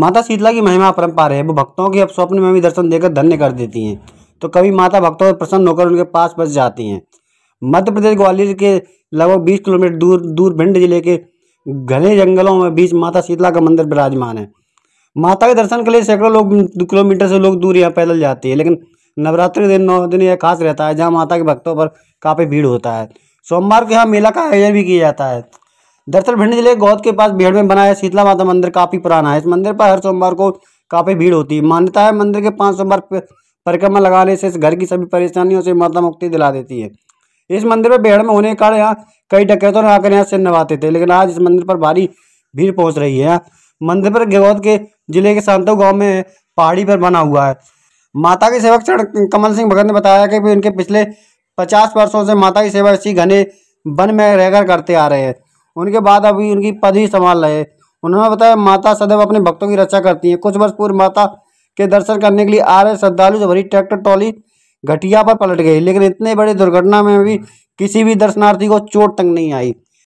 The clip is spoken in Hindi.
माता शीतला की महिमा परंपरा है वो भक्तों के स्वप्न में भी दर्शन देकर धन्य कर देती हैं तो कभी माता भक्तों पर प्रसन्न होकर उनके पास बस जाती हैं मध्य प्रदेश ग्वालियर के लगभग बीस किलोमीटर दूर दूर भिंड जिले के घने जंगलों में बीच माता शीतला का मंदिर विराजमान है माता के दर्शन के लिए सैकड़ों लोग किलोमीटर से लोग दूर यहाँ पैदल जाते हैं लेकिन नवरात्रि के दिन नौ दिन यह खास रहता है जहाँ माता के भक्तों पर काफ़ी भीड़ होता है सोमवार को यहाँ मेला का आयोजन भी किया जाता है दरअसल भिंड जिले के गौद के पास भीड़ में बनाया शीतला माता मंदिर काफ़ी पुराना है इस मंदिर पर हर सोमवार को काफ़ी भीड़ होती है मान्यता है मंदिर के पांच सोमवार परिक्रमा लगाने से इस घर की सभी परेशानियों से माता मुक्ति दिला देती है इस मंदिर पर भीड़ में होने के कारण यहाँ कई डकैतों ने आकर यहाँ से नवाते थे लेकिन आज इस मंदिर पर भारी भीड़ पहुँच रही है मंदिर पर गौद के जिले के सांतो गाँव में पहाड़ी पर बना हुआ है माता के सेवक चरण कमल सिंह भगत ने बताया कि उनके पिछले पचास वर्षों से माता की सेवा इसी घने वन में रहकर करते आ रहे हैं उनके बाद अभी उनकी पद ही संभाल रहे उन्होंने बताया माता सदैव अपने भक्तों की रक्षा करती हैं कुछ वर्ष पूर्व माता के दर्शन करने के लिए आ रहे श्रद्धालु से तो भरी ट्रैक्टर ट्रॉली घटिया पर पलट गई लेकिन इतने बड़े दुर्घटना में भी किसी भी दर्शनार्थी को चोट तक नहीं आई